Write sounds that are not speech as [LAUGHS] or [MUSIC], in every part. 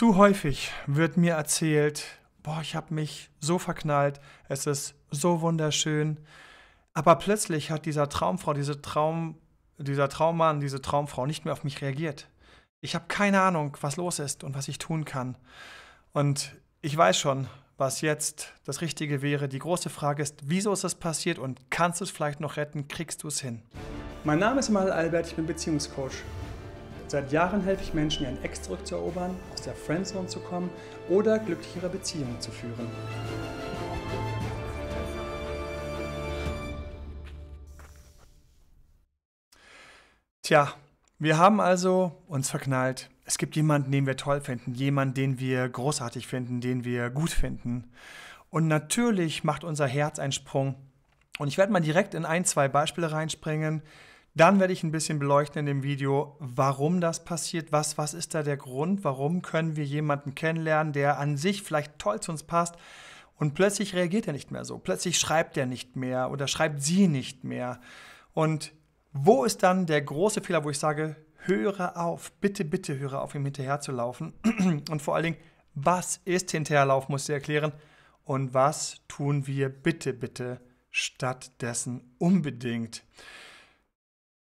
Zu häufig wird mir erzählt, boah, ich habe mich so verknallt, es ist so wunderschön. Aber plötzlich hat dieser Traumfrau, diese Traum, dieser Traummann, diese Traumfrau nicht mehr auf mich reagiert. Ich habe keine Ahnung, was los ist und was ich tun kann. Und ich weiß schon, was jetzt das Richtige wäre. Die große Frage ist, wieso ist das passiert und kannst du es vielleicht noch retten? Kriegst du es hin? Mein Name ist Mal Albert, ich bin Beziehungscoach. Seit Jahren helfe ich Menschen, ihren Ex zurückzuerobern, aus der Friendzone zu kommen oder glücklichere Beziehungen zu führen. Tja, wir haben also uns verknallt. Es gibt jemanden, den wir toll finden, jemanden, den wir großartig finden, den wir gut finden. Und natürlich macht unser Herz einen Sprung. Und ich werde mal direkt in ein, zwei Beispiele reinspringen, dann werde ich ein bisschen beleuchten in dem Video, warum das passiert, was, was ist da der Grund, warum können wir jemanden kennenlernen, der an sich vielleicht toll zu uns passt und plötzlich reagiert er nicht mehr so, plötzlich schreibt er nicht mehr oder schreibt sie nicht mehr. Und wo ist dann der große Fehler, wo ich sage, höre auf, bitte, bitte höre auf, ihm hinterherzulaufen. [CLEARS THROAT] Und vor allen Dingen, was ist Hinterherlauf, muss sie erklären. Und was tun wir bitte, bitte stattdessen unbedingt?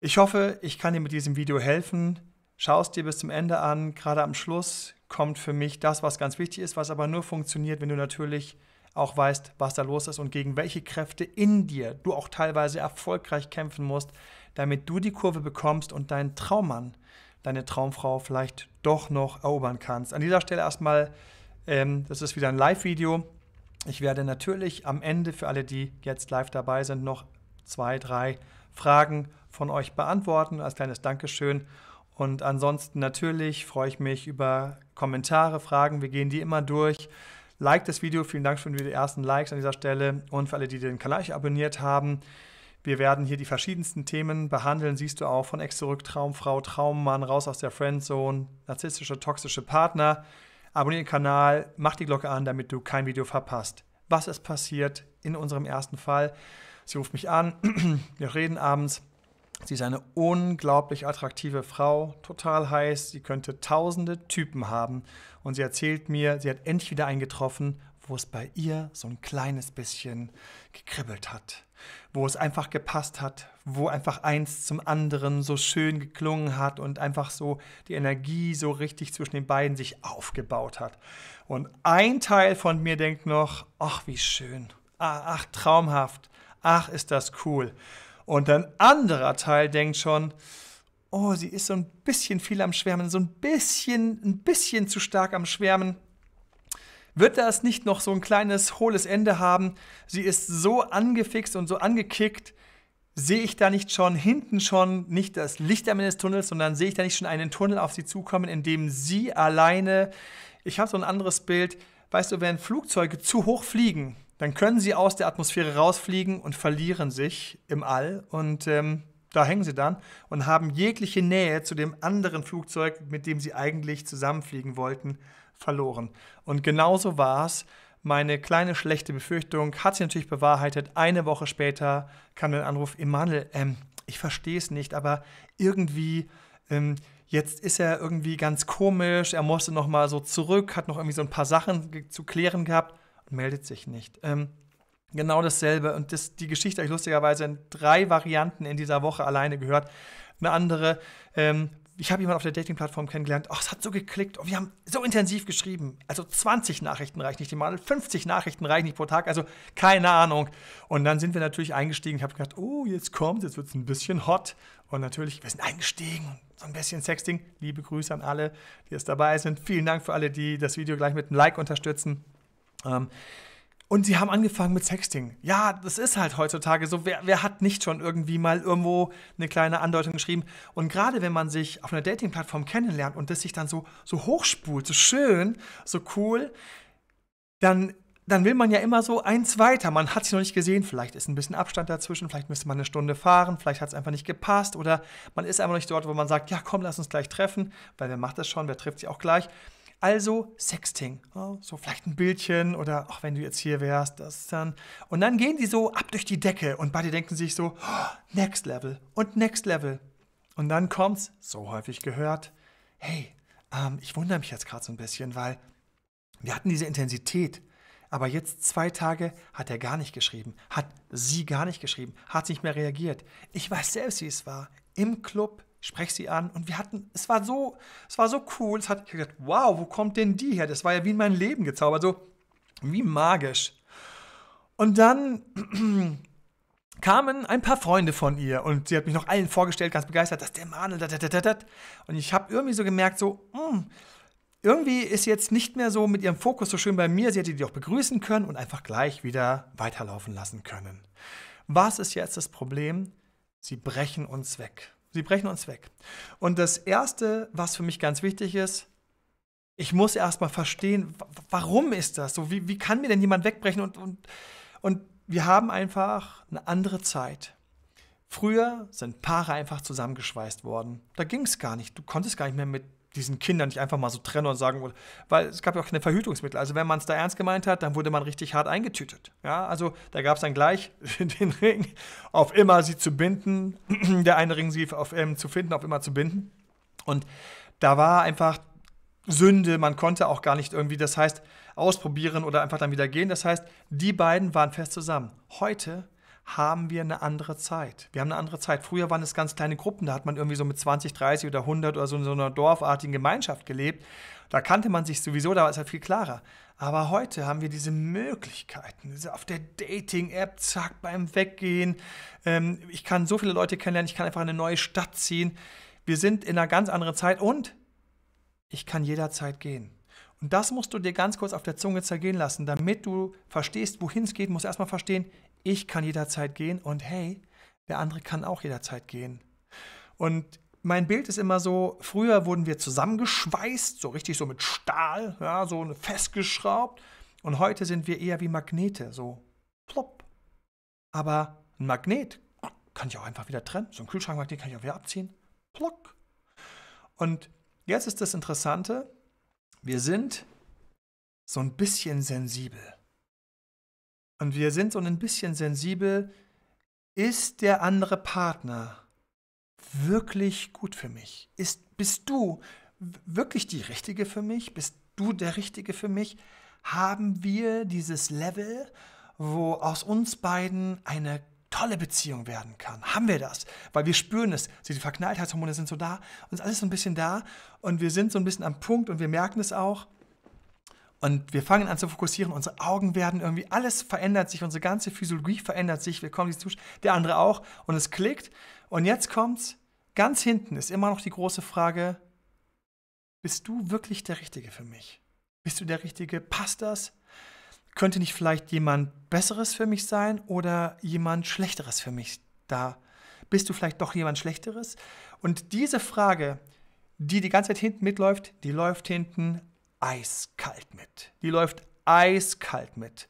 Ich hoffe, ich kann dir mit diesem Video helfen. Schau es dir bis zum Ende an. Gerade am Schluss kommt für mich das, was ganz wichtig ist, was aber nur funktioniert, wenn du natürlich auch weißt, was da los ist und gegen welche Kräfte in dir du auch teilweise erfolgreich kämpfen musst, damit du die Kurve bekommst und deinen Traummann, deine Traumfrau vielleicht doch noch erobern kannst. An dieser Stelle erstmal, ähm, das ist wieder ein Live-Video. Ich werde natürlich am Ende für alle, die jetzt live dabei sind, noch zwei, drei Fragen von euch beantworten als kleines Dankeschön. Und ansonsten natürlich freue ich mich über Kommentare, Fragen. Wir gehen die immer durch. Like das Video. Vielen Dank für die ersten Likes an dieser Stelle und für alle, die den Kanal abonniert haben. Wir werden hier die verschiedensten Themen behandeln, siehst du auch von Ex zurück, Traumfrau, Traummann, raus aus der Friendzone, narzisstische, toxische Partner. Abonniere den Kanal, mach die Glocke an, damit du kein Video verpasst. Was ist passiert in unserem ersten Fall? Sie ruft mich an, [CLEARS THROAT] wir reden abends. Sie ist eine unglaublich attraktive Frau, total heiß, sie könnte tausende Typen haben. Und sie erzählt mir, sie hat endlich wieder eingetroffen, wo es bei ihr so ein kleines bisschen gekribbelt hat. Wo es einfach gepasst hat, wo einfach eins zum anderen so schön geklungen hat und einfach so die Energie so richtig zwischen den beiden sich aufgebaut hat. Und ein Teil von mir denkt noch, ach wie schön, ach, ach traumhaft, ach ist das cool. Und ein anderer Teil denkt schon, oh, sie ist so ein bisschen viel am Schwärmen, so ein bisschen, ein bisschen zu stark am Schwärmen. Wird das nicht noch so ein kleines hohles Ende haben? Sie ist so angefixt und so angekickt. Sehe ich da nicht schon hinten schon nicht das Licht am Ende des Tunnels, sondern sehe ich da nicht schon einen Tunnel auf sie zukommen, in dem sie alleine. Ich habe so ein anderes Bild. Weißt du, wenn Flugzeuge zu hoch fliegen, dann können sie aus der Atmosphäre rausfliegen und verlieren sich im All und ähm, da hängen sie dann und haben jegliche Nähe zu dem anderen Flugzeug, mit dem sie eigentlich zusammenfliegen wollten, verloren. Und genauso war es. Meine kleine schlechte Befürchtung hat sich natürlich bewahrheitet. Eine Woche später kam der Anruf, Emanuel, ähm, ich verstehe es nicht, aber irgendwie... Ähm, jetzt ist er irgendwie ganz komisch, er musste nochmal so zurück, hat noch irgendwie so ein paar Sachen zu klären gehabt meldet sich nicht. Ähm, genau dasselbe. Und das, die Geschichte habe ich lustigerweise in drei Varianten in dieser Woche alleine gehört. Eine andere, ähm, ich habe jemanden auf der Dating-Plattform kennengelernt, oh, es hat so geklickt, oh, wir haben so intensiv geschrieben. Also 20 Nachrichten reichen nicht mal, 50 Nachrichten reichen nicht pro Tag, also keine Ahnung. Und dann sind wir natürlich eingestiegen. Ich habe gedacht, oh, jetzt kommt, jetzt wird es ein bisschen hot. Und natürlich, wir sind eingestiegen so ein bisschen Sexting. Liebe Grüße an alle, die jetzt dabei sind. Vielen Dank für alle, die das Video gleich mit einem Like unterstützen. Ähm, und sie haben angefangen mit Sexting. Ja, das ist halt heutzutage so. Wer, wer, hat nicht schon irgendwie mal irgendwo eine kleine Andeutung geschrieben? Und gerade wenn man sich auf einer Dating-Plattform kennenlernt und das sich dann so, so hochspult, so schön, so cool, dann, dann will man ja immer so eins weiter. Man hat sich noch nicht gesehen, vielleicht ist ein bisschen Abstand dazwischen, vielleicht müsste man eine Stunde fahren, vielleicht hat es einfach nicht gepasst oder man ist einfach nicht dort, wo man sagt, ja komm, lass uns gleich treffen, weil wer macht das schon, wer trifft sich auch gleich. Also Sexting. So vielleicht ein Bildchen oder auch wenn du jetzt hier wärst, das dann. Und dann gehen die so ab durch die Decke und beide denken sich so, oh, next level und next level. Und dann kommt's, so häufig gehört, hey, ähm, ich wundere mich jetzt gerade so ein bisschen, weil wir hatten diese Intensität. Aber jetzt zwei Tage hat er gar nicht geschrieben, hat sie gar nicht geschrieben, hat nicht mehr reagiert. Ich weiß selbst, wie es war. Im Club, spreche sie an und wir hatten, es war so, es war so cool. Es hat, ich habe gedacht, wow, wo kommt denn die her? Das war ja wie in mein Leben gezaubert, so wie magisch. Und dann [CLEARS THROAT] kamen ein paar Freunde von ihr und sie hat mich noch allen vorgestellt, ganz begeistert, dass der Manuel, dat, dat, dat, dat. und ich habe irgendwie so gemerkt, so, mh, hm, irgendwie ist sie jetzt nicht mehr so mit ihrem Fokus so schön bei mir, sie hätte die auch begrüßen können und einfach gleich wieder weiterlaufen lassen können. Was ist jetzt das Problem? Sie brechen uns weg. Sie brechen uns weg. Und das Erste, was für mich ganz wichtig ist, ich muss erstmal verstehen, warum ist das so? Wie, wie kann mir denn jemand wegbrechen? Und, und, und wir haben einfach eine andere Zeit. Früher sind Paare einfach zusammengeschweißt worden. Da ging es gar nicht. Du konntest gar nicht mehr mit diesen Kindern nicht einfach mal so trennen und sagen, weil es gab ja auch keine Verhütungsmittel. Also wenn man es da ernst gemeint hat, dann wurde man richtig hart eingetütet. Ja, also da gab es dann gleich [LAUGHS] den Ring, auf immer sie zu binden, [CLEARS THROAT] der eine Ring sie auf ähm, zu finden, auf immer zu binden. Und da war einfach Sünde, man konnte auch gar nicht irgendwie, das heißt, ausprobieren oder einfach dann wieder gehen. Das heißt, die beiden waren fest zusammen. Heute haben wir eine andere Zeit. Wir haben eine andere Zeit. Früher waren es ganz kleine Gruppen, da hat man irgendwie so mit 20, 30 oder 100 oder so in so einer dorfartigen Gemeinschaft gelebt. Da kannte man sich sowieso, da war es halt viel klarer. Aber heute haben wir diese Möglichkeiten. Diese auf der Dating-App, zack, beim Weggehen. Ähm, ich kann so viele Leute kennenlernen, ich kann einfach in eine neue Stadt ziehen. Wir sind in einer ganz anderen Zeit und ich kann jederzeit gehen. Und das musst du dir ganz kurz auf der Zunge zergehen lassen, damit du verstehst, wohin es geht, musst erstmal verstehen, ich kann jederzeit gehen und hey, der andere kann auch jederzeit gehen. Und mein Bild ist immer so, früher wurden wir zusammengeschweißt, so richtig so mit Stahl, ja, so festgeschraubt. Und heute sind wir eher wie Magnete, so plopp. Aber ein Magnet kann ich auch einfach wieder trennen. So ein Kühlschrankmagnet kann ich auch wieder abziehen. Plock. Und jetzt ist das Interessante, wir sind so ein bisschen sensibel und wir sind so ein bisschen sensibel, ist der andere Partner wirklich gut für mich? Ist, bist du wirklich die Richtige für mich? Bist du der Richtige für mich? Haben wir dieses Level, wo aus uns beiden eine tolle Beziehung werden kann. Haben wir das? Weil wir spüren es. Die Verknalltheitshormone sind so da, uns alles so ein bisschen da und wir sind so ein bisschen am Punkt und wir merken es auch. Und wir fangen an zu fokussieren, unsere Augen werden irgendwie, alles verändert sich, unsere ganze Physiologie verändert sich, wir kommen in Zustand, der andere auch und es klickt. Und jetzt kommt's, ganz hinten ist immer noch die große Frage, bist du wirklich der Richtige für mich? Bist du der Richtige? Passt das? Könnte nicht vielleicht jemand Besseres für mich sein oder jemand Schlechteres für mich da? Bist du vielleicht doch jemand Schlechteres? Und diese Frage, die die ganze Zeit hinten mitläuft, die läuft hinten eiskalt mit. Die läuft eiskalt mit.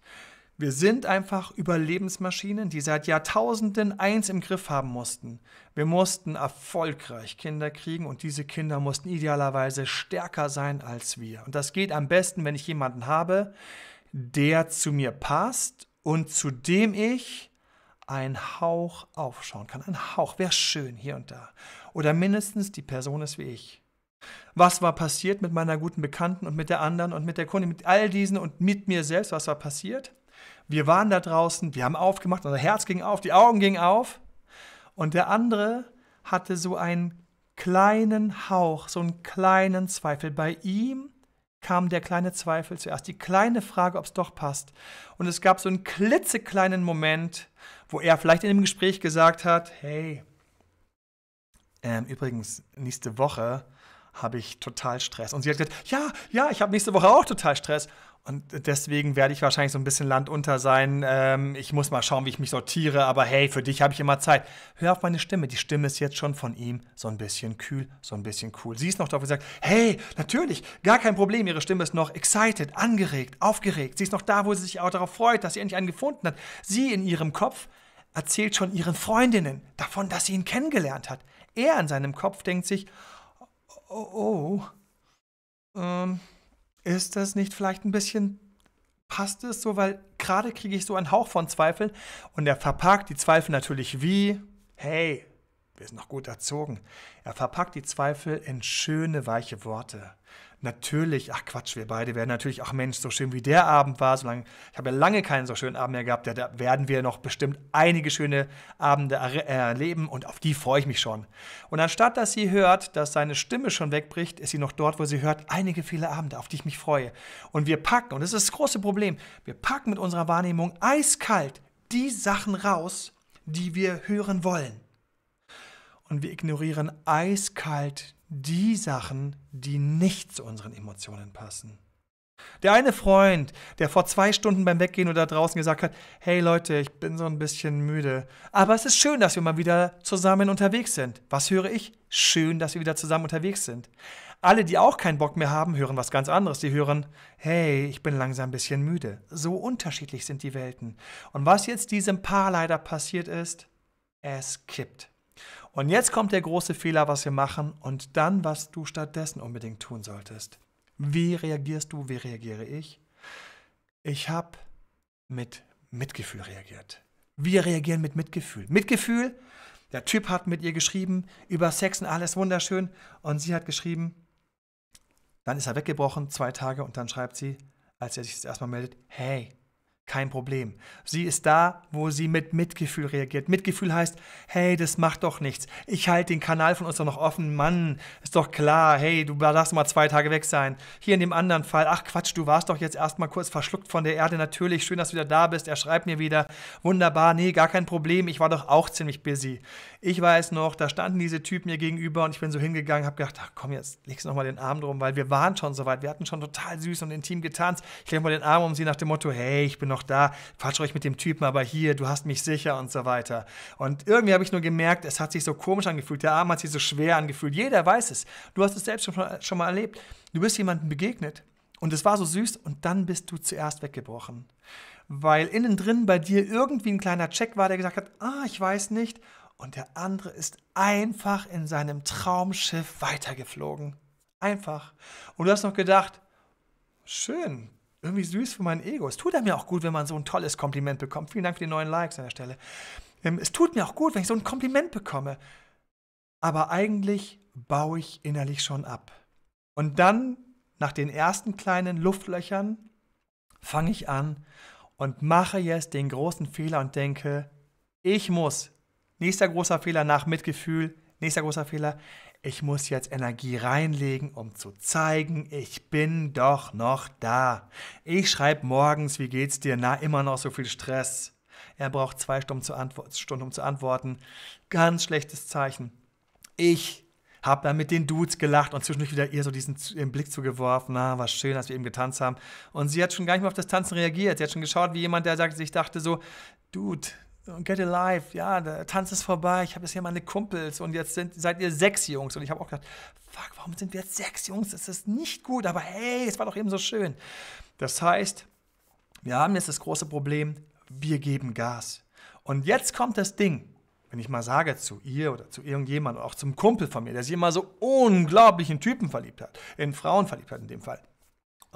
Wir sind einfach Überlebensmaschinen, die seit Jahrtausenden eins im Griff haben mussten. Wir mussten erfolgreich Kinder kriegen und diese Kinder mussten idealerweise stärker sein als wir. Und das geht am besten, wenn ich jemanden habe, der zu mir passt und zu dem ich einen Hauch aufschauen kann. Ein Hauch wäre schön hier und da. Oder mindestens die Person ist wie ich. Was war passiert mit meiner guten Bekannten und mit der anderen und mit der Kundin, mit all diesen und mit mir selbst? Was war passiert? Wir waren da draußen, wir haben aufgemacht, unser Herz ging auf, die Augen gingen auf. Und der andere hatte so einen kleinen Hauch, so einen kleinen Zweifel. Bei ihm kam der kleine Zweifel zuerst, die kleine Frage, ob es doch passt. Und es gab so einen klitzekleinen Moment, wo er vielleicht in dem Gespräch gesagt hat, hey, ähm, übrigens, nächste Woche habe ich total Stress. Und sie hat gesagt, ja, ja, ich habe nächste Woche auch total Stress. Und deswegen werde ich wahrscheinlich so ein bisschen landunter sein. Ähm, ich muss mal schauen, wie ich mich sortiere. Aber hey, für dich habe ich immer Zeit. Hör auf meine Stimme. Die Stimme ist jetzt schon von ihm so ein bisschen kühl, so ein bisschen cool. Sie ist noch drauf und sagt, hey, natürlich, gar kein Problem. Ihre Stimme ist noch excited, angeregt, aufgeregt. Sie ist noch da, wo sie sich auch darauf freut, dass sie endlich einen gefunden hat. Sie in ihrem Kopf erzählt schon ihren Freundinnen davon, dass sie ihn kennengelernt hat. Er in seinem Kopf denkt sich, oh, oh ähm, ist das nicht vielleicht ein bisschen, passt es so, weil gerade kriege ich so einen Hauch von Zweifeln und er verpackt die Zweifel natürlich wie, hey, wir sind noch gut erzogen. Er verpackt die Zweifel in schöne, weiche Worte. Natürlich, ach Quatsch, wir beide werden natürlich, ach Mensch, so schön wie der Abend war, solange, ich habe ja lange keinen so schönen Abend mehr gehabt, ja, da werden wir noch bestimmt einige schöne Abende erleben und auf die freue ich mich schon. Und anstatt, dass sie hört, dass seine Stimme schon wegbricht, ist sie noch dort, wo sie hört, einige viele Abende, auf die ich mich freue. Und wir packen, und das ist das große Problem, wir packen mit unserer Wahrnehmung eiskalt die Sachen raus, die wir hören wollen und wir ignorieren eiskalt die Sachen, die nicht zu unseren Emotionen passen. Der eine Freund, der vor zwei Stunden beim Weggehen oder draußen gesagt hat, hey Leute, ich bin so ein bisschen müde. Aber es ist schön, dass wir mal wieder zusammen unterwegs sind. Was höre ich? Schön, dass wir wieder zusammen unterwegs sind. Alle, die auch keinen Bock mehr haben, hören was ganz anderes. Die hören, hey, ich bin langsam ein bisschen müde. So unterschiedlich sind die Welten. Und was jetzt diesem Paar leider passiert ist, es kippt. Und jetzt kommt der große Fehler, was wir machen und dann, was du stattdessen unbedingt tun solltest. Wie reagierst du? Wie reagiere ich? Ich habe mit Mitgefühl reagiert. Wir reagieren mit Mitgefühl. Mitgefühl, der Typ hat mit ihr geschrieben über Sex und alles wunderschön und sie hat geschrieben, dann ist er weggebrochen, zwei Tage und dann schreibt sie, als er sich jetzt erstmal meldet, hey, kein Problem. Sie ist da, wo sie mit Mitgefühl reagiert. Mitgefühl heißt, hey, das macht doch nichts. Ich halte den Kanal von uns doch noch offen. Mann, ist doch klar. Hey, du darfst mal zwei Tage weg sein. Hier in dem anderen Fall, ach Quatsch, du warst doch jetzt erstmal kurz verschluckt von der Erde. Natürlich, schön, dass du wieder da bist. Er schreibt mir wieder, wunderbar, nee, gar kein Problem. Ich war doch auch ziemlich busy. Ich weiß noch, da standen diese Typen mir gegenüber und ich bin so hingegangen, habe gedacht, ach komm, jetzt legst du nochmal den Arm drum, weil wir waren schon so weit. Wir hatten schon total süß und intim getanzt. Ich lege mal den Arm um sie nach dem Motto, hey, ich bin noch noch da, quatsch euch mit dem Typen, aber hier, du hast mich sicher und so weiter. Und irgendwie habe ich nur gemerkt, es hat sich so komisch angefühlt, der Arm hat sich so schwer angefühlt. Jeder weiß es. Du hast es selbst schon, schon mal erlebt. Du bist jemandem begegnet und es war so süß und dann bist du zuerst weggebrochen. Weil innen drin bei dir irgendwie ein kleiner Check war, der gesagt hat, ah, ich weiß nicht. Und der andere ist einfach in seinem Traumschiff weitergeflogen. Einfach. Und du hast noch gedacht, schön, irgendwie süß für mein Ego. Es tut mir auch gut, wenn man so ein tolles Kompliment bekommt. Vielen Dank für die neuen Likes an der Stelle. Ähm, es tut mir auch gut, wenn ich so ein Kompliment bekomme. Aber eigentlich baue ich innerlich schon ab. Und dann, nach den ersten kleinen Luftlöchern, fange ich an und mache jetzt den großen Fehler und denke, ich muss. Nächster großer Fehler nach Mitgefühl, nächster großer Fehler, ich muss jetzt Energie reinlegen, um zu zeigen, ich bin doch noch da. Ich schreibe morgens, wie geht's dir? Na, immer noch so viel Stress. Er braucht zwei Stunden, Stunden um zu antworten. Ganz schlechtes Zeichen. Ich habe dann mit den Dudes gelacht und zwischendurch wieder ihr so diesen ihren Blick zugeworfen. Na, war schön, dass wir eben getanzt haben. Und sie hat schon gar nicht mehr auf das Tanzen reagiert. Sie hat schon geschaut, wie jemand, der sagt, ich dachte so, Dude, Get Alive, ja, der Tanz ist vorbei, ich habe jetzt hier meine Kumpels und jetzt sind, seid ihr sechs Jungs. Und ich habe auch gedacht, fuck, warum sind wir jetzt sechs Jungs? Das ist nicht gut, aber hey, es war doch eben so schön. Das heißt, wir haben jetzt das große Problem, wir geben Gas. Und jetzt kommt das Ding, wenn ich mal sage zu ihr oder zu irgendjemandem, auch zum Kumpel von mir, der sich immer so unglaublichen Typen verliebt hat, in Frauen verliebt hat in dem Fall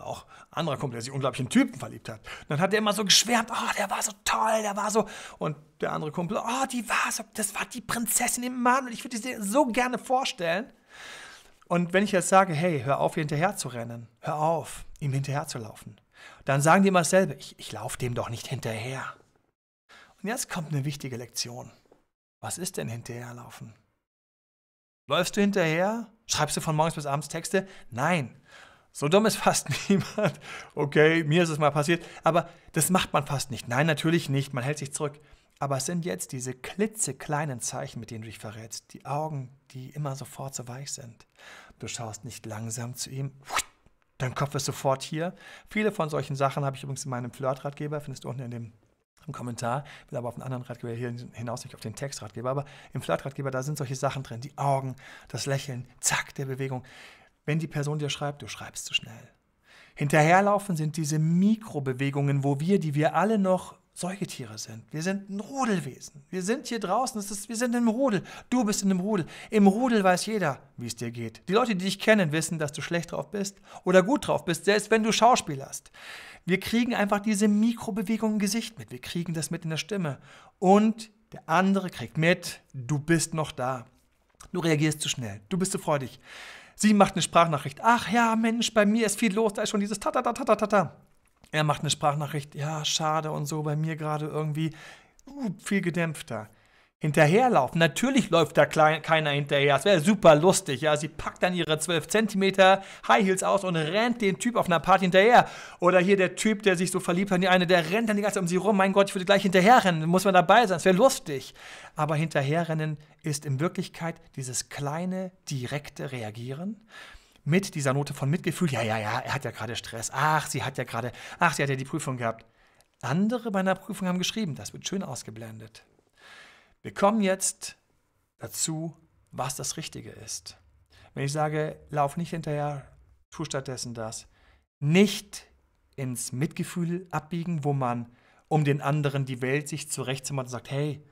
auch anderer Kumpel, der sich unglaublich in Typen verliebt hat. Und dann hat er immer so geschwärmt, oh, der war so toll, der war so. Und der andere Kumpel, oh, die war so, das war die Prinzessin im Mann und ich würde sie so gerne vorstellen. Und wenn ich jetzt sage, hey, hör auf, hinterher zu rennen, hör auf, ihm hinterher zu laufen, dann sagen die immer dasselbe, ich, ich laufe dem doch nicht hinterher. Und jetzt kommt eine wichtige Lektion. Was ist denn hinterherlaufen? Läufst du hinterher? Schreibst du von morgens bis abends Texte? Nein, so dumm ist fast [LAUGHS] niemand. Okay, mir ist es mal passiert. Aber das macht man fast nicht. Nein, natürlich nicht. Man hält sich zurück. Aber es sind jetzt diese klitzekleinen Zeichen, mit denen du dich verrätst. Die Augen, die immer sofort so weich sind. Du schaust nicht langsam zu ihm. Dein Kopf ist sofort hier. Viele von solchen Sachen habe ich übrigens in meinem Flirtratgeber, findest du unten in dem im Kommentar, Ich will aber auf einen anderen Ratgeber hier hinaus, nicht auf den Textratgeber, aber im Flirtratgeber, da sind solche Sachen drin, die Augen, das Lächeln, zack, der Bewegung. Wenn die Person dir schreibt, du schreibst zu schnell. Hinterherlaufen sind diese Mikrobewegungen, wo wir, die wir alle noch Säugetiere sind. Wir sind ein Rudelwesen. Wir sind hier draußen, ist, wir sind im Rudel. Du bist in einem Rudel. Im Rudel weiß jeder, wie es dir geht. Die Leute, die dich kennen, wissen, dass du schlecht drauf bist oder gut drauf bist, selbst wenn du Schauspielerst. Wir kriegen einfach diese Mikrobewegungen im Gesicht mit. Wir kriegen das mit in der Stimme. Und der andere kriegt mit, du bist noch da. Du reagierst zu schnell. Du bist zu freudig. Sie macht eine Sprachnachricht. Ach ja, Mensch, bei mir ist viel los, da ist schon dieses Tatatatata. Er macht eine Sprachnachricht. Ja, schade und so, bei mir gerade irgendwie uh, viel gedämpfter hinterherlaufen. Natürlich läuft da klein, keiner hinterher. Es wäre super lustig. Ja, sie packt dann ihre 12 cm High Heels aus und rennt den Typ auf einer Party hinterher. Oder hier der Typ, der sich so verliebt hat die eine, der rennt dann die ganze Zeit um sie rum. Mein Gott, ich würde gleich hinterherrennen. Muss man dabei sein. Es wäre lustig. Aber hinterherrennen ist in Wirklichkeit dieses kleine, direkte Reagieren mit dieser Note von Mitgefühl. Ja, ja, ja, er hat ja gerade Stress. Ach, sie hat ja gerade, ach, sie hat ja die Prüfung gehabt. Andere bei einer Prüfung haben geschrieben, das wird schön ausgeblendet. Wir kommen jetzt dazu, was das Richtige ist. Wenn ich sage, lauf nicht hinterher, tu stattdessen das. Nicht ins Mitgefühl abbiegen, wo man um den anderen die Welt sich zurechtzimmert und sagt, hey,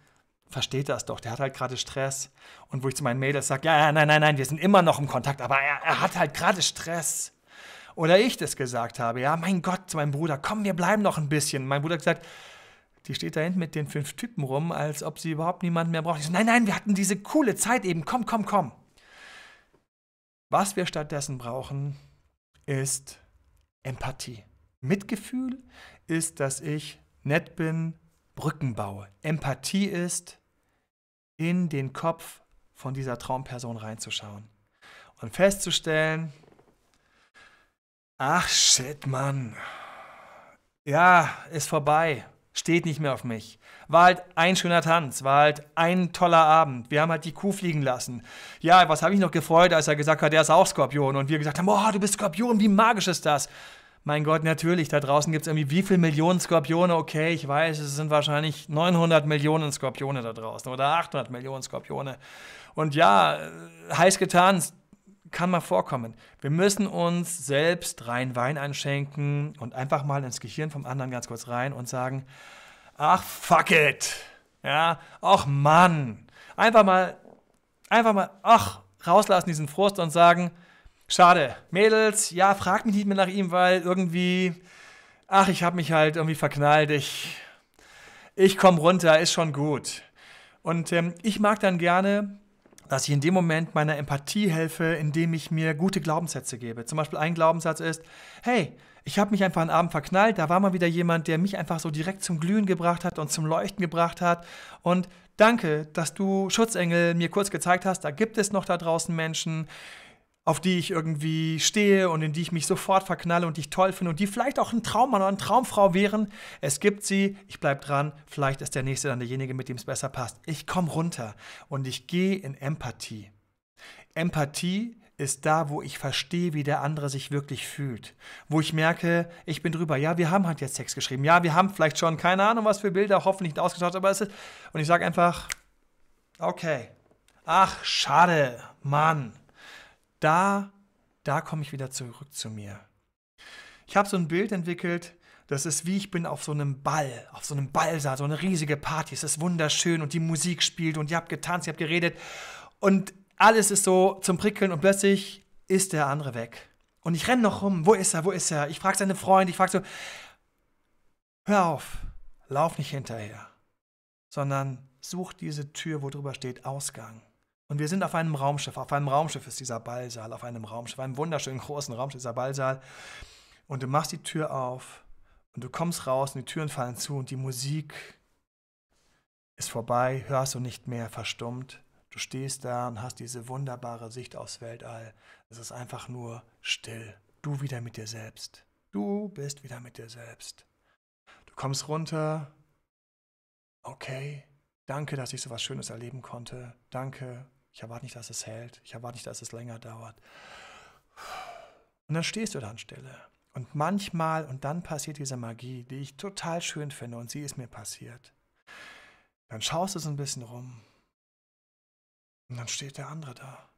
versteht das doch, der hat halt gerade Stress. Und wo ich zu meinen Mädels sage, ja, ja, nein, nein, nein, wir sind immer noch im Kontakt, aber er, er hat halt gerade Stress. Oder ich das gesagt habe, ja, mein Gott, zu meinem Bruder, komm, wir bleiben noch ein bisschen. Mein Bruder hat gesagt, die steht da hinten mit den fünf Typen rum, als ob sie überhaupt niemanden mehr braucht. So, nein, nein, wir hatten diese coole Zeit eben. Komm, komm, komm. Was wir stattdessen brauchen, ist Empathie. Mitgefühl ist, dass ich nett bin, Brücken baue. Empathie ist, in den Kopf von dieser Traumperson reinzuschauen und festzustellen, ach shit, Mann, ja, ist vorbei steht nicht mehr auf mich. War halt ein schöner Tanz, war halt ein toller Abend. Wir haben halt die Kuh fliegen lassen. Ja, was habe ich noch gefreut, als er gesagt hat, er ist auch Skorpion. Und wir gesagt haben, oh, du bist Skorpion, wie magisch ist das? Mein Gott, natürlich, da draußen gibt es irgendwie wie viele Millionen Skorpione? Okay, ich weiß, es sind wahrscheinlich 900 Millionen Skorpione da draußen oder 800 Millionen Skorpione. Und ja, äh, heiß getanzt, kann mal vorkommen. Wir müssen uns selbst rein Wein einschenken und einfach mal ins Gehirn vom anderen ganz kurz rein und sagen, ach fuck it. Ja, ach Mann. Einfach mal, einfach mal, ach, rauslassen diesen Frust und sagen, schade, Mädels, ja, frag mich nicht mehr nach ihm, weil irgendwie, ach, ich hab mich halt irgendwie verknallt, ich, ich komm runter, ist schon gut. Und ähm, ich mag dann gerne dass ich in dem Moment meiner Empathie helfe, indem ich mir gute Glaubenssätze gebe. Zum Beispiel ein Glaubenssatz ist, hey, ich habe mich einfach einen Abend verknallt, da war mal wieder jemand, der mich einfach so direkt zum Glühen gebracht hat und zum Leuchten gebracht hat. Und danke, dass du Schutzengel mir kurz gezeigt hast, da gibt es noch da draußen Menschen, auf die ich irgendwie stehe und in die ich mich sofort verknalle und die ich toll finde und die vielleicht auch ein Traummann oder eine Traumfrau wären. Es gibt sie, ich bleibe dran, vielleicht ist der Nächste dann derjenige, mit dem es besser passt. Ich komme runter und ich gehe in Empathie. Empathie ist da, wo ich verstehe, wie der andere sich wirklich fühlt. Wo ich merke, ich bin drüber. Ja, wir haben halt jetzt Sex geschrieben. Ja, wir haben vielleicht schon keine Ahnung, was für Bilder, hoffentlich nicht ausgetauscht, aber es ist. Und ich sage einfach, okay. Ach, schade, Mann da, da komme ich wieder zurück zu mir. Ich habe so ein Bild entwickelt, das ist wie ich bin auf so einem Ball, auf so einem Ballsaal, so eine riesige Party. Es ist wunderschön und die Musik spielt und ihr habt getanzt, ihr habt geredet und alles ist so zum Prickeln und plötzlich ist der andere weg. Und ich renne noch rum. Wo ist er? Wo ist er? Ich frage seine Freunde. Ich frage so: Hör auf, lauf nicht hinterher, sondern such diese Tür, wo drüber steht Ausgang. Und wir sind auf einem Raumschiff. Auf einem Raumschiff ist dieser Ballsaal, auf einem Raumschiff, einem wunderschönen großen Raumschiff, dieser Ballsaal. Und du machst die Tür auf und du kommst raus und die Türen fallen zu und die Musik ist vorbei, hörst du nicht mehr, verstummt. Du stehst da und hast diese wunderbare Sicht aufs Weltall. Es ist einfach nur still. Du wieder mit dir selbst. Du bist wieder mit dir selbst. Du kommst runter. Okay, danke, dass ich so was Schönes erleben konnte. Danke, ich erwarte nicht, dass es hält. Ich erwarte nicht, dass es länger dauert. Und dann stehst du da an Stelle. Und manchmal, und dann passiert diese Magie, die ich total schön finde, und sie ist mir passiert. Dann schaust du so ein bisschen rum. Und dann steht der andere da.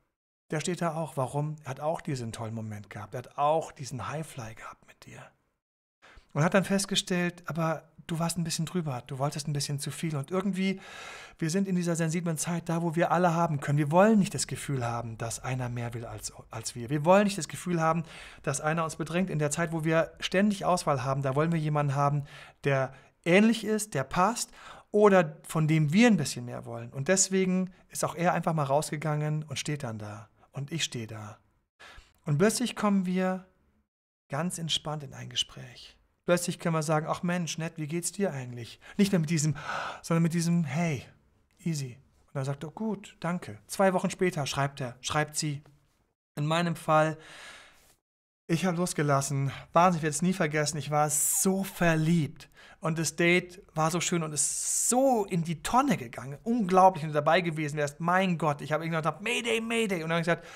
Der steht da auch. Warum? Er hat auch diesen tollen Moment gehabt. Er hat auch diesen Highfly gehabt mit dir und hat dann festgestellt, aber du warst ein bisschen drüber, du wolltest ein bisschen zu viel. Und irgendwie, wir sind in dieser sensiblen Zeit da, wo wir alle haben können. Wir wollen nicht das Gefühl haben, dass einer mehr will als, als wir. Wir wollen nicht das Gefühl haben, dass einer uns bedrängt. In der Zeit, wo wir ständig Auswahl haben, da wollen wir jemanden haben, der ähnlich ist, der passt oder von dem wir ein bisschen mehr wollen. Und deswegen ist auch er einfach mal rausgegangen und steht dann da. Und ich stehe da. Und plötzlich kommen wir ganz entspannt in ein Gespräch. Plötzlich können wir sagen, ach Mensch, nett, wie geht's dir eigentlich? Nicht mehr mit diesem, sondern mit diesem, hey, easy. Und dann sagt er, gut, danke. Zwei Wochen später schreibt er, schreibt sie. In meinem Fall, ich habe losgelassen. Wahnsinn, ich werde es nie vergessen. Ich war so verliebt. Und das Date war so schön und ist so in die Tonne gegangen. Unglaublich, wenn du dabei gewesen wärst. Mein Gott, ich habe irgendwann gedacht, Mayday, Mayday. Und dann habe ich gesagt,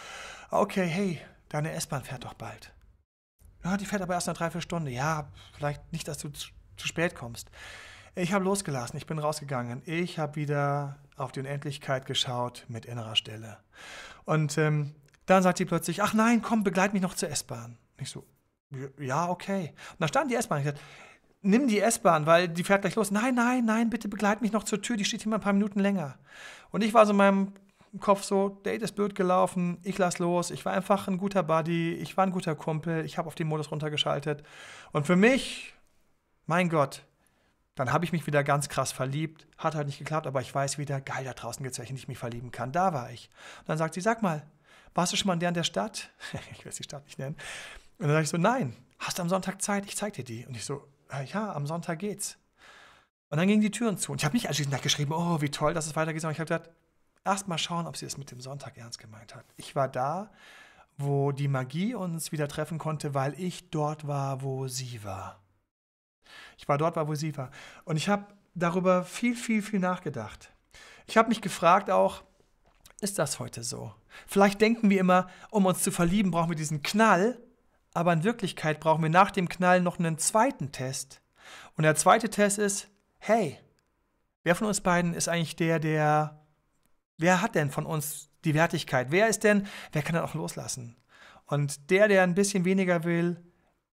okay, hey, deine S-Bahn fährt doch bald. Ja, die fährt aber erst nach drei, vier Stunden. Ja, vielleicht nicht, dass du zu, zu spät kommst. Ich habe losgelassen, ich bin rausgegangen. Ich habe wieder auf die Unendlichkeit geschaut mit innerer Stelle. Und ähm, dann sagt sie plötzlich, ach nein, komm, begleit mich noch zur S-Bahn. Ich so, ja, okay. Und dann stand die S-Bahn. Ich sagte, nimm die S-Bahn, weil die fährt gleich los. Nein, nein, nein, bitte begleit mich noch zur Tür, die steht hier mal ein paar Minuten länger. Und ich war so in meinem im Kopf so, Date ist blöd gelaufen, ich lass los, ich war einfach ein guter Buddy, ich war ein guter Kumpel, ich habe auf den Modus runtergeschaltet. Und für mich, mein Gott, dann habe ich mich wieder ganz krass verliebt, hat halt nicht geklappt, aber ich weiß wieder, geil, da draußen gibt es welche, in die ich mich verlieben kann, da war ich. Und dann sagt sie, sag mal, warst du schon mal in der, in der Stadt? [LAUGHS] ich will die Stadt nicht nennen. Und dann sage ich so, nein, hast du am Sonntag Zeit, ich zeig dir die. Und ich so, ah ja, am Sonntag geht's. Und dann gingen die Türen zu. Und ich habe nicht anschließend nachgeschrieben, oh, wie toll, dass es weitergeht, sondern ich habe gedacht, erstmal schauen, ob sie es mit dem Sonntag ernst gemeint hat. Ich war da, wo die Magie uns wieder treffen konnte, weil ich dort war, wo sie war. Ich war dort, wo sie war. Und ich habe darüber viel, viel, viel nachgedacht. Ich habe mich gefragt auch, ist das heute so? Vielleicht denken wir immer, um uns zu verlieben, brauchen wir diesen Knall, aber in Wirklichkeit brauchen wir nach dem Knall noch einen zweiten Test. Und der zweite Test ist, hey, wer von uns beiden ist eigentlich der, der Wer hat denn von uns die Wertigkeit? Wer ist denn, wer kann dann auch loslassen? Und der, der ein bisschen weniger will,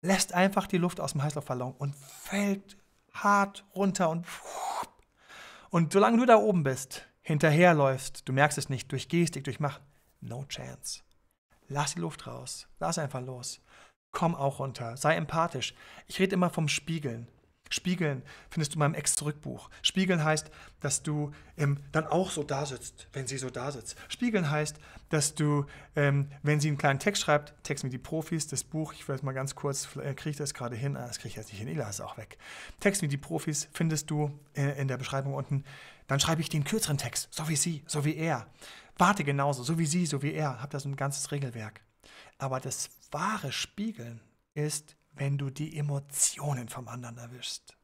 lässt einfach die Luft aus dem Heißluftballon und fällt hart runter und und solange du da oben bist, hinterherläufst, du merkst es nicht, durch Gestik, durch Macht, no chance. Lass die Luft raus, lass einfach los. Komm auch runter, sei empathisch. Ich rede immer vom Spiegeln. Spiegeln findest du in meinem Ex-Zurückbuch. Spiegeln heißt, dass du ähm, dann auch so da sitzt, wenn sie so da sitzt. Spiegeln heißt, dass du, ähm, wenn sie einen kleinen Text schreibt, Text mit die Profis, das Buch, ich will jetzt mal ganz kurz, äh, kriege ich das gerade hin, ah, das kriege ich jetzt nicht hin, Ila ist auch weg. Text mit die Profis findest du äh, in der Beschreibung unten. Dann schreibe ich den kürzeren Text, so wie sie, so wie er. Warte genauso, so wie sie, so wie er. Hab da so ein ganzes Regelwerk. Aber das wahre Spiegeln ist wenn du die Emotionen vom anderen erwischst.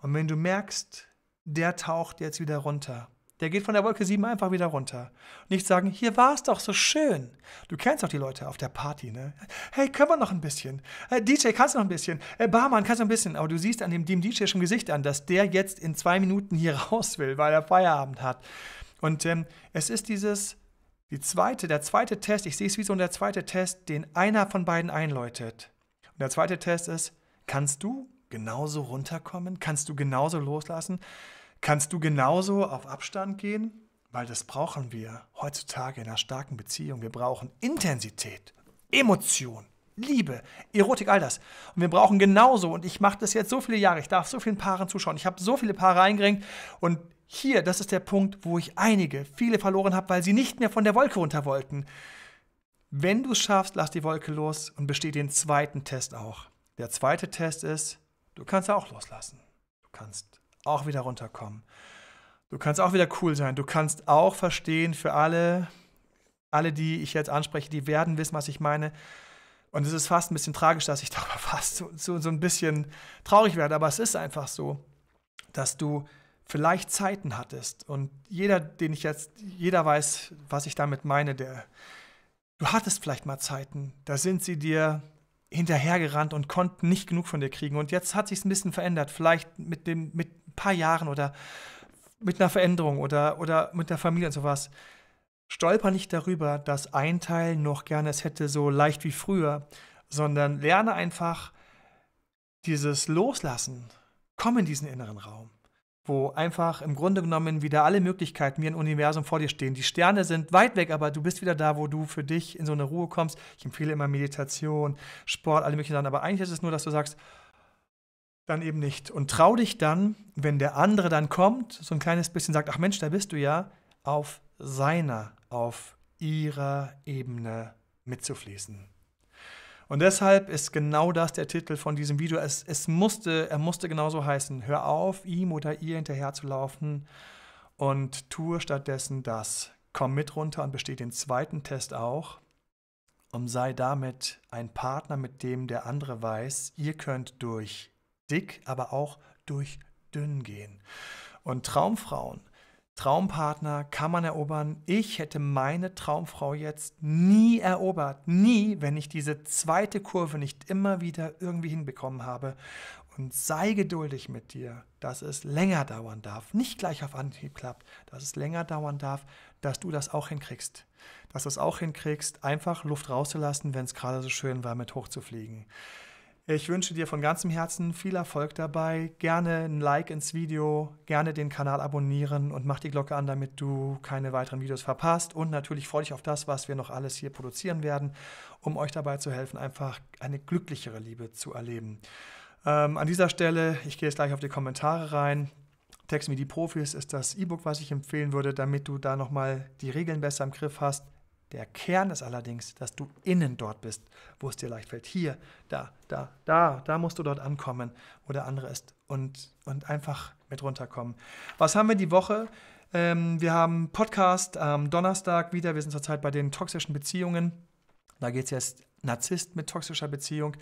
Und wenn du merkst, der taucht jetzt wieder runter. Der geht von der Wolke 7 einfach wieder runter. Nicht sagen, hier war es doch so schön. Du kennst doch die Leute auf der Party, ne? Hey, können wir noch ein bisschen? Hey, äh, DJ, kannst du noch ein bisschen? Hey, äh, Barmann, kannst du noch ein bisschen? Aber du siehst an dem, dem DJ schon Gesicht an, dass der jetzt in zwei Minuten hier [LAUGHS] raus will, weil er Feierabend hat. Und ähm, es ist dieses, die zweite, der zweite Test, ich sehe es wie so der zweite Test, den einer von beiden einläutet der zweite Test ist, kannst du genauso runterkommen? Kannst du genauso loslassen? Kannst du genauso auf Abstand gehen? Weil das brauchen wir heutzutage in einer starken Beziehung. Wir brauchen Intensität, Emotion, Liebe, Erotik, all das. Und wir brauchen genauso, und ich mache das jetzt so viele Jahre, ich darf so vielen Paaren zuschauen, ich habe so viele Paare eingerenkt und hier, das ist der Punkt, wo ich einige, viele verloren habe, weil sie nicht mehr von der Wolke runter wollten. Wenn du es schaffst, lass die Wolke los und besteh den zweiten Test auch. Der zweite Test ist, du kannst auch loslassen. Du kannst auch wieder runterkommen. Du kannst auch wieder cool sein. Du kannst auch verstehen für alle, alle, die ich jetzt anspreche, die werden wissen, was ich meine. Und es ist fast ein bisschen tragisch, dass ich [LAUGHS] darüber fast so, so, so ein bisschen traurig werde. Aber es ist einfach so, dass du vielleicht Zeiten hattest. Und jeder, den ich jetzt, jeder weiß, was ich damit meine, der Du hattest vielleicht mal Zeiten, da sind sie dir hinterhergerannt und konnten nicht genug von dir kriegen. Und jetzt hat sich ein bisschen verändert, vielleicht mit, dem, mit ein paar Jahren oder mit einer Veränderung oder, oder mit der Familie und sowas. Stolper nicht darüber, dass ein Teil noch gerne es hätte so leicht wie früher, sondern lerne einfach dieses Loslassen. Komm in diesen inneren Raum wo einfach im Grunde genommen wieder alle Möglichkeiten wie ein Universum vor dir stehen. Die Sterne sind weit weg, aber du bist wieder da, wo du für dich in so eine Ruhe kommst. Ich empfehle immer Meditation, Sport, alle möglichen Sachen, aber eigentlich ist es nur, dass du sagst, dann eben nicht. Und trau dich dann, wenn der andere dann kommt, so ein kleines bisschen sagt, ach Mensch, da bist du ja, auf seiner, auf ihrer Ebene mitzufließen. Und deshalb ist genau das der Titel von diesem Video. Es, es musste, er musste genauso heißen. Hör auf, ihm oder ihr hinterher zu laufen und tue stattdessen das. Komm mit runter und besteht den zweiten Test auch und sei damit ein Partner, mit dem der andere weiß, ihr könnt durch dick, aber auch durch dünn gehen. Und Traumfrauen Traumpartner kann man erobern. Ich hätte meine Traumfrau jetzt nie erobert. Nie, wenn ich diese zweite Kurve nicht immer wieder irgendwie hinbekommen habe. Und sei geduldig mit dir, dass es länger dauern darf. Nicht gleich auf Anhieb klappt, dass es länger dauern darf, dass du das auch hinkriegst. Dass du es auch hinkriegst, einfach Luft rauszulassen, wenn es gerade so schön war, mit hochzufliegen. Ich wünsche dir von ganzem Herzen viel Erfolg dabei. Gerne ein Like ins Video, gerne den Kanal abonnieren und mach die Glocke an, damit du keine weiteren Videos verpasst. Und natürlich freue dich auf das, was wir noch alles hier produzieren werden, um euch dabei zu helfen, einfach eine glücklichere Liebe zu erleben. Ähm, an dieser Stelle, ich gehe jetzt gleich auf die Kommentare rein. Text Me die Profis ist das E-Book, was ich empfehlen würde, damit du da nochmal die Regeln besser im Griff hast der Kern ist allerdings, dass du innen dort bist, wo es dir leicht fällt. Hier, da, da, da, da musst du dort ankommen, wo der andere ist und, und einfach mit runterkommen. Was haben wir die Woche? Ähm, wir haben Podcast am Donnerstag wieder. Wir sind zurzeit bei den toxischen Beziehungen. Da geht es jetzt Narzisst mit toxischer Beziehung.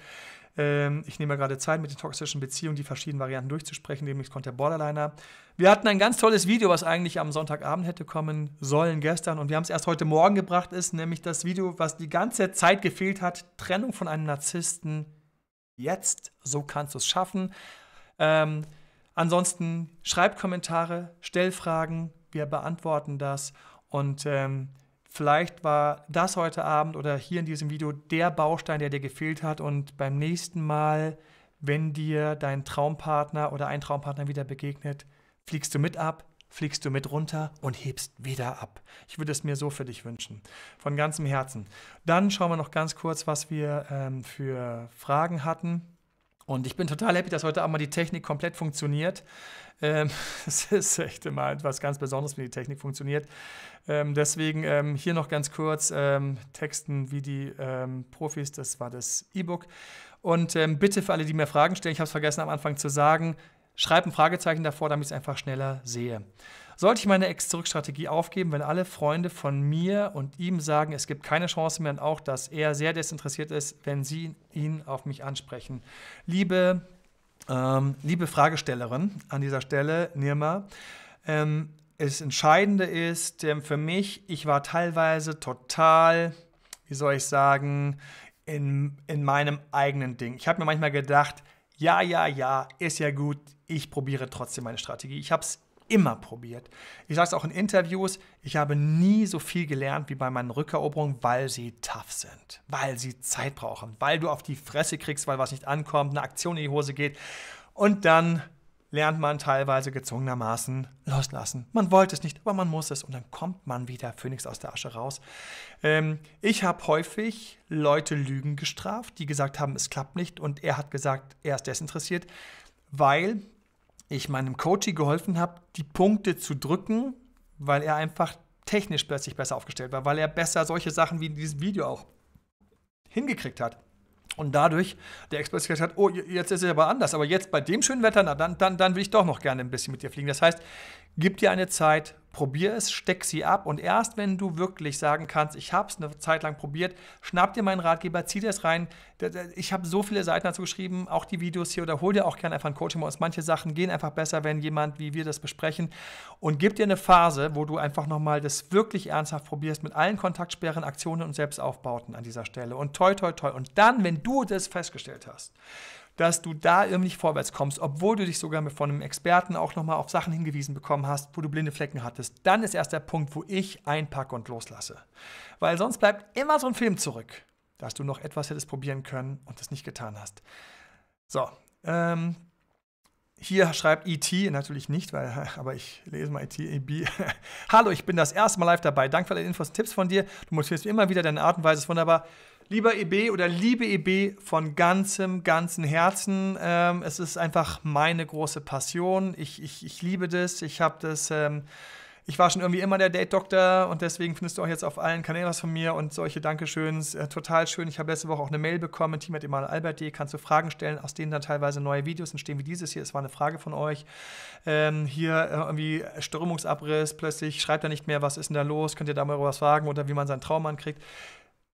Ähm, ich nehme ja gerade Zeit, mit den toxischen Beziehungen die verschiedenen Varianten durchzusprechen. nämlich kommt der Borderliner. Wir hatten ein ganz tolles Video, was eigentlich am Sonntagabend hätte kommen sollen gestern und wir haben es erst heute Morgen gebracht, ist nämlich das Video, was die ganze Zeit gefehlt hat. Trennung von einem Narzissten. Jetzt, so kannst du es schaffen. Ähm, ansonsten schreib Kommentare, stell Fragen, wir beantworten das und ähm, Vielleicht war das heute Abend oder hier in diesem Video der Baustein, der dir gefehlt hat. Und beim nächsten Mal, wenn dir dein Traumpartner oder ein Traumpartner wieder begegnet, fliegst du mit ab, fliegst du mit runter und hebst wieder ab. Ich würde es mir so für dich wünschen. Von ganzem Herzen. Dann schauen wir noch ganz kurz, was wir ähm, für Fragen hatten. Und ich bin total happy, dass heute Abend mal die Technik komplett funktioniert. Ähm, es [LAUGHS] ist echt immer etwas ganz Besonderes, wenn die Technik funktioniert. Ähm, deswegen ähm, hier noch ganz kurz ähm, Texten wie die ähm, Profis, das war das E-Book. Und ähm, bitte für alle, die mir Fragen stellen, ich habe es vergessen am Anfang zu sagen, schreibt ein Fragezeichen davor, damit ich es einfach schneller sehe. Sollte ich meine Ex-Zurück-Strategie aufgeben, wenn alle Freunde von mir und ihm sagen, es gibt keine Chance mehr und auch, dass er sehr desinteressiert ist, wenn sie ihn auf mich ansprechen? Liebe, ähm, liebe Fragestellerin an dieser Stelle, Nirma, ähm, das Entscheidende ist ähm, für mich, ich war teilweise total, wie soll ich sagen, in, in meinem eigenen Ding. Ich habe mir manchmal gedacht, ja, ja, ja, ist ja gut, ich probiere trotzdem meine Strategie. Ich habe es immer probiert. Ich sage es auch in Interviews, ich habe nie so viel gelernt wie bei meinen Rückeroberungen, weil sie tough sind, weil sie Zeit brauchen, weil du auf die Fresse kriegst, weil was nicht ankommt, eine Aktion in die Hose geht. Und dann lernt man teilweise gezwungenermaßen loslassen. Man wollte es nicht, aber man muss es und dann kommt man wieder Phönix aus der Asche raus. Ähm, ich habe häufig Leute Lügen gestraft, die gesagt haben, es klappt nicht und er hat gesagt, er ist desinteressiert, weil ich meinem Coach geholfen habe, die Punkte zu drücken, weil er einfach technisch plötzlich besser aufgestellt war, weil er besser solche Sachen wie in diesem Video auch hingekriegt hat. Und dadurch der Express gesagt hat, oh, jetzt ist es aber anders, aber jetzt bei dem schönen Wetter, na, dann, dann, dann will ich doch noch gerne ein bisschen mit dir fliegen. Das heißt, Gib dir eine Zeit, probier es, steck sie ab und erst wenn du wirklich sagen kannst, ich habe es eine Zeit lang probiert, schnapp dir meinen Ratgeber, zieh dir es rein. Ich habe so viele Seiten dazu geschrieben, auch die Videos hier oder hol dir auch gerne einfach ein Coaching bei uns. Manche Sachen gehen einfach besser, wenn jemand wie wir das besprechen und gib dir eine Phase, wo du einfach nochmal das wirklich ernsthaft probierst mit allen Kontaktsperren, Aktionen und Selbstaufbauten an dieser Stelle und toi toi toi und dann, wenn du das festgestellt hast, dass du da irgendwie nicht vorwärts kommst, obwohl du dich sogar von einem Experten auch nochmal auf Sachen hingewiesen bekommen hast, wo du blinde Flecken hattest, dann ist erst der Punkt, wo ich einpacke und loslasse. Weil sonst bleibt immer so ein Film zurück, dass du noch etwas hättest probieren können und es nicht getan hast. So, ähm, hier schreibt ET, natürlich nicht, weil, [LAUGHS] aber ich lese mal ET, EB. [LAUGHS] Hallo, ich bin das erste Mal live dabei. Danke für alle Infos und Tipps von dir. Du motivierst mich immer wieder, deine Art und Weise ist wunderbar. Lieber EB oder liebe EB von ganzem, ganzem Herzen. Ähm, es ist einfach meine große Passion. Ich, ich, ich liebe das. Ich habe das. Ähm, ich war schon irgendwie immer der Date-Doktor und deswegen findest du auch jetzt auf allen Kanälen was von mir und solche Dankeschöns. Äh, total schön. Ich habe letzte Woche auch eine Mail bekommen, team.emanuelalbert.de, kannst du Fragen stellen, aus denen dann teilweise neue Videos entstehen, wie dieses hier. Es war eine Frage von euch. Ähm, hier äh, irgendwie Strömungsabriss, plötzlich schreibt er nicht mehr, was ist denn da los, könnt ihr da mal was fragen oder wie man seinen Traum ankriegt.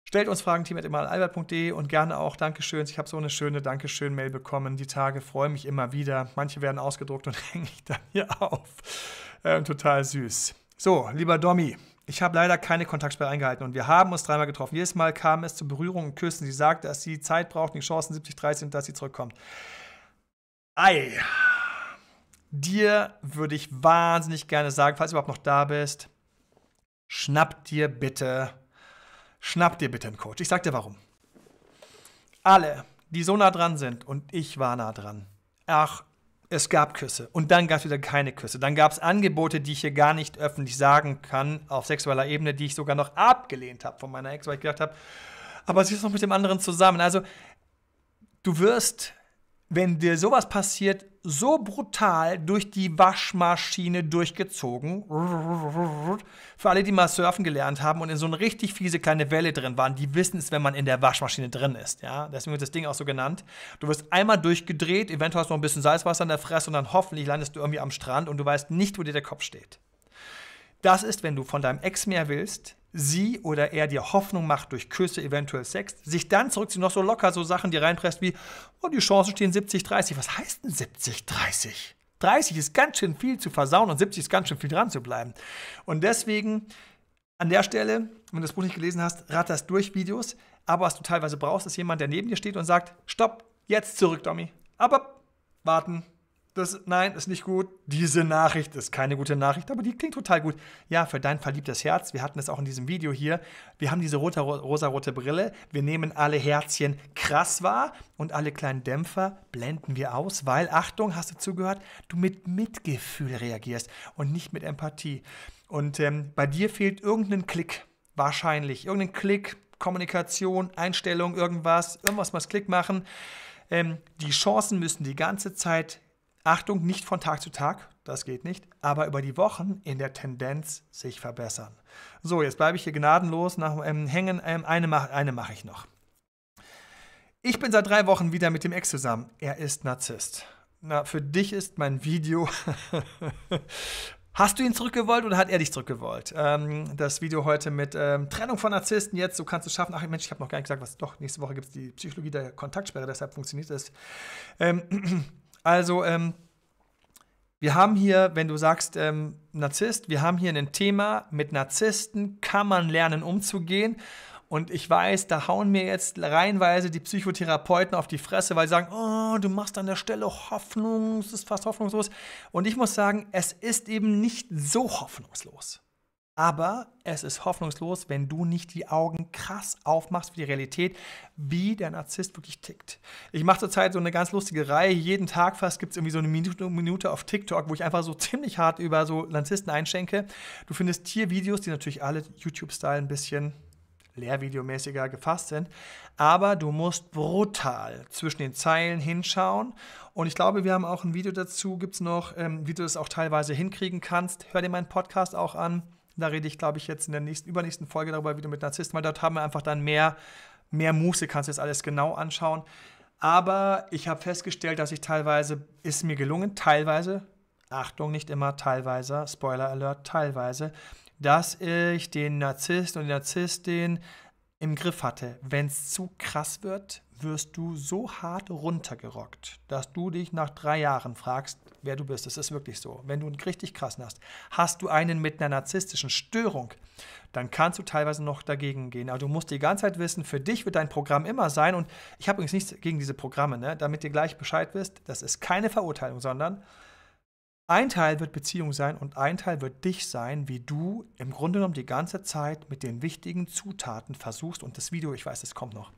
Stellt uns Fragen, team.emanuelalbert.de und gerne auch Dankeschöns. Ich habe so eine schöne Dankeschön-Mail bekommen. Die Tage freue mich immer wieder. Manche werden ausgedruckt und [LAUGHS] hänge ich dann hier auf. Äh, total süß. So, lieber Domi, ich habe leider keine Kontaktsperre eingehalten und wir haben uns dreimal getroffen. Jedes Mal kam es zu Berührungen und Küssen. Sie sagte, dass sie Zeit braucht, die Chancen 70-30 und dass sie zurückkommt. Ei, dir würde ich wahnsinnig gerne sagen, falls du überhaupt noch da bist, schnapp dir bitte, schnapp dir bitte einen Coach. Ich sag dir warum. Alle, die so nah dran sind und ich war nah dran. Ach, es gab Küsse und dann gab es wieder keine Küsse. Dann gab es Angebote, die ich hier gar nicht öffentlich sagen kann, auf sexueller Ebene, die ich sogar noch abgelehnt habe von meiner Ex, weil ich gedacht habe, aber sie ist noch mit dem anderen zusammen. Also du wirst wenn dir sowas passiert, so brutal durch die Waschmaschine durchgezogen. Für alle, die mal surfen gelernt haben und in so eine richtig fiese kleine Welle drin waren, die wissen es, wenn man in der Waschmaschine drin ist. Ja? Deswegen wird das Ding auch so genannt. Du wirst einmal durchgedreht, eventuell hast du noch ein bisschen Salzwasser in der Fresse und dann hoffentlich landest du irgendwie am Strand und du weißt nicht, wo dir der Kopf steht. Das ist, wenn du von deinem Ex mehr willst, sie oder er dir Hoffnung macht durch Küsse, eventuell Sex, sich dann zurückzieht, noch so locker so Sachen, die reinpresst wie, oh, die Chancen stehen 70-30. Was heißt denn 70-30? 30 ist ganz schön viel zu versauen und 70 ist ganz schön viel dran zu bleiben. Und deswegen an der Stelle, wenn du das Buch nicht gelesen hast, rat das durch Videos. Aber was du teilweise brauchst, ist jemand, der neben dir steht und sagt, stopp, jetzt zurück, Domi. Aber warten, das, nein, ist nicht gut. Diese Nachricht ist keine gute Nachricht, aber die klingt total gut. Ja, für dein verliebtes Herz. Wir hatten es auch in diesem Video hier. Wir haben diese rote, rosarote Brille. Wir nehmen alle Herzchen krass wahr und alle kleinen Dämpfer blenden wir aus, weil, Achtung, hast du zugehört, du mit Mitgefühl reagierst und nicht mit Empathie. Und ähm, bei dir fehlt irgendein Klick. Wahrscheinlich. Irgendein Klick, Kommunikation, Einstellung, irgendwas. Irgendwas muss Klick machen. Ähm, die Chancen müssen die ganze Zeit Achtung, nicht von Tag zu Tag, das geht nicht, aber über die Wochen in der Tendenz sich verbessern. So, jetzt bleibe ich hier gnadenlos nach ähm, Hängen. Ähm, eine mache eine mach ich noch. Ich bin seit drei Wochen wieder mit dem Ex zusammen. Er ist Narzisst. Na, für dich ist mein Video. [LAUGHS] Hast du ihn zurückgewollt oder hat er dich zurückgewollt? Ähm, das Video heute mit ähm, Trennung von Narzissten jetzt, so kannst du es schaffen. Ach Mensch, ich habe noch gar nicht gesagt, was doch. Nächste Woche gibt es die Psychologie der Kontaktsperre, deshalb funktioniert das. Ähm, also, ähm, wir haben hier, wenn du sagst, ähm, Narzisst, wir haben hier ein Thema, mit Narzissten kann man lernen umzugehen. Und ich weiß, da hauen mir jetzt reihenweise die Psychotherapeuten auf die Fresse, weil sie sagen, oh, du machst an der Stelle Hoffnung, es ist fast hoffnungslos. Und ich muss sagen, es ist eben nicht so hoffnungslos. Aber es ist hoffnungslos, wenn du nicht die Augen krass aufmachst für die Realität, wie der Narzisst wirklich tickt. Ich mache zurzeit so eine ganz lustige Reihe. Jeden Tag fast gibt es irgendwie so eine Minute, Minute, auf TikTok, wo ich einfach so ziemlich hart über so Narzissten einschenke. Du findest hier Videos, die natürlich alle YouTube-Style ein bisschen lehrvideomäßiger gefasst sind. Aber du musst brutal zwischen den Zeilen hinschauen. Und ich glaube, wir haben auch ein Video dazu, gibt es noch, ähm, wie du das auch teilweise hinkriegen kannst. Hör dir meinen Podcast auch an. Da rede ich, glaube ich, jetzt in der nächsten, übernächsten Folge darüber, wie du mit Narzissten, weil dort haben wir einfach dann mehr, mehr Muße, kannst du jetzt alles genau anschauen. Aber ich habe festgestellt, dass ich teilweise, ist mir gelungen, teilweise, Achtung, nicht immer, teilweise, Spoiler Alert, teilweise, dass ich den Narzisst und die Narzisstin im Griff hatte. Wenn es zu krass wird, wirst du so hart runtergerockt, dass du dich nach drei Jahren fragst, wer du bist. Das ist wirklich so. Wenn du einen richtig krassen hast, hast du einen mit einer narzisstischen Störung, dann kannst du teilweise noch dagegen gehen. Aber du musst die ganze Zeit wissen, für dich wird dein Programm immer sein. Und ich habe übrigens nichts gegen diese Programme, ne? damit ihr gleich Bescheid wisst, das ist keine Verurteilung, sondern ein Teil wird Beziehung sein und ein Teil wird dich sein, wie du im Grunde genommen die ganze Zeit mit den wichtigen Zutaten versuchst. Und das Video, ich weiß, das kommt noch.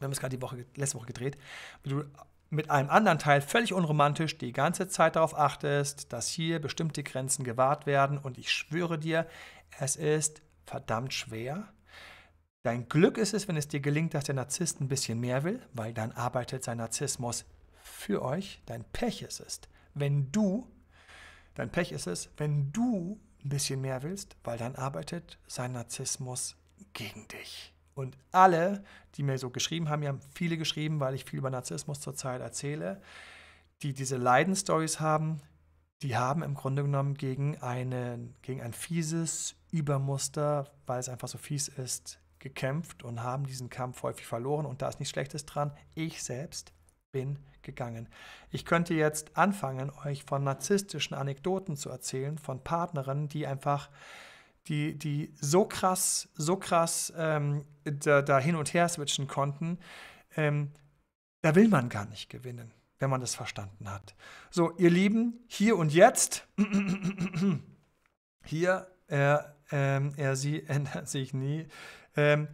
Wir haben es gerade die Woche, letzte Woche gedreht, wie du mit einem anderen Teil völlig unromantisch die ganze Zeit darauf achtest, dass hier bestimmte Grenzen gewahrt werden. Und ich schwöre dir, es ist verdammt schwer. Dein Glück ist es, wenn es dir gelingt, dass der Narzisst ein bisschen mehr will, weil dann arbeitet sein Narzissmus für euch. Dein Pech ist es, wenn du, dein Pech ist es, wenn du ein bisschen mehr willst, weil dann arbeitet sein Narzissmus gegen dich. Und alle, die mir so geschrieben haben, mir haben viele geschrieben, weil ich viel über Narzissmus zurzeit erzähle, die diese Leidenstories haben, die haben im Grunde genommen gegen, eine, gegen ein fieses Übermuster, weil es einfach so fies ist, gekämpft und haben diesen Kampf häufig verloren. Und da ist nichts Schlechtes dran. Ich selbst bin gegangen. Ich könnte jetzt anfangen, euch von narzisstischen Anekdoten zu erzählen, von Partnerinnen, die einfach die, die so krass, so krass ähm, da, da, hin und her switchen konnten, ähm, da will man gar nicht gewinnen, wenn man das verstanden hat. So, ihr Lieben, hier und jetzt, [CLEARS THROAT] hier, er, ähm, er, sie ändert [LAUGHS] sich nie. Ähm,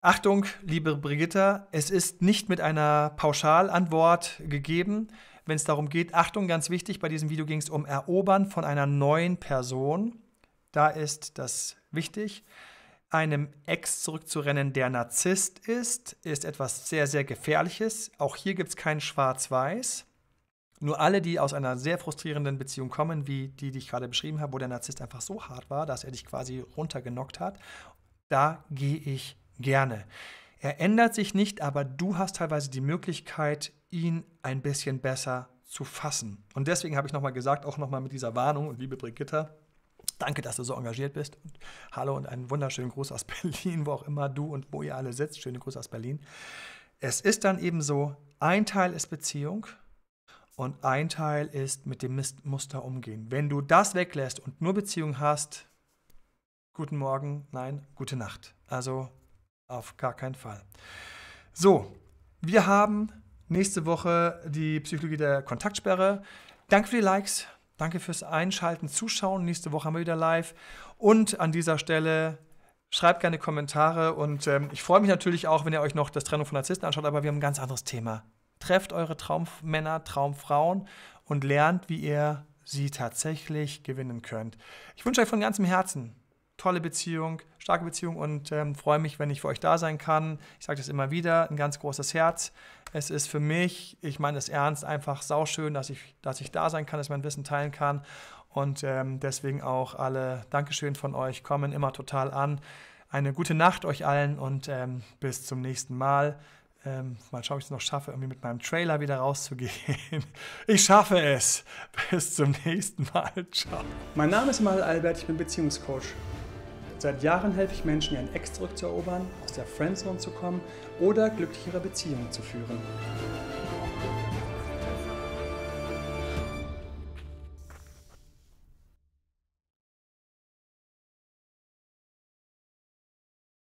Achtung, liebe Brigitta, es ist nicht mit einer Pauschalantwort gegeben, wenn es darum geht. Achtung, ganz wichtig, bei diesem Video ging es um Erobern von einer neuen Person da ist das wichtig. Einem Ex zurückzurennen, der Narzisst ist, ist etwas sehr, sehr Gefährliches. Auch hier gibt es kein Schwarz-Weiß. Nur alle, die aus einer sehr frustrierenden Beziehung kommen, wie die, die ich gerade beschrieben habe, wo der Narzisst einfach so hart war, dass er dich quasi runtergenockt hat, da gehe ich gerne. Er ändert sich nicht, aber du hast teilweise die Möglichkeit, ihn ein bisschen besser zu fassen. Und deswegen habe ich nochmal gesagt, auch nochmal mit dieser Warnung liebe Brigitta, Danke, dass du so engagiert bist. Und hallo und einen wunderschönen Gruß aus [LAUGHS] Berlin, wo auch immer du und wo ihr alle sitzt. Schönen Gruß aus Berlin. Es ist dann eben so, ein Teil ist Beziehung und ein Teil ist mit dem Muster umgehen. Wenn du das weglässt und nur Beziehung hast, guten Morgen, nein, gute Nacht. Also auf gar keinen Fall. So, wir haben nächste Woche die Psychologie der Kontaktsperre. Danke für die Likes. Danke fürs Einschalten, Zuschauen. Nächste Woche haben wir wieder live. Und an dieser Stelle schreibt gerne Kommentare. Und ähm, ich freue mich natürlich auch, wenn ihr euch noch das Trennung von Narzissten anschaut, aber wir haben ein ganz anderes Thema. Trefft eure Traummänner, Traumfrauen und lernt, wie ihr sie tatsächlich gewinnen könnt. Ich wünsche euch von ganzem Herzen tolle Beziehung, starke Beziehung und ähm, freue mich, wenn ich für euch da sein kann. Ich sage das immer wieder, ein ganz großes Herz. Es ist für mich, ich meine es ernst, einfach sauschön, dass ich, dass ich da sein kann, dass ich mein Wissen teilen kann. Und ähm, deswegen auch alle Dankeschön von euch kommen immer total an. Eine gute Nacht euch allen und ähm, bis zum nächsten Mal. Ähm, mal schauen, ob ich es noch schaffe, irgendwie mit meinem Trailer wieder rauszugehen. [LAUGHS] Ich schaffe es. Bis zum nächsten Mal. [LAUGHS] Ciao. Mein Name ist Mal Albert, ich bin Beziehungscoach. Seit Jahren helfe ich Menschen, ihren Ex zurückzuerobern, aus der Friendzone zu kommen oder glücklichere Beziehungen zu führen.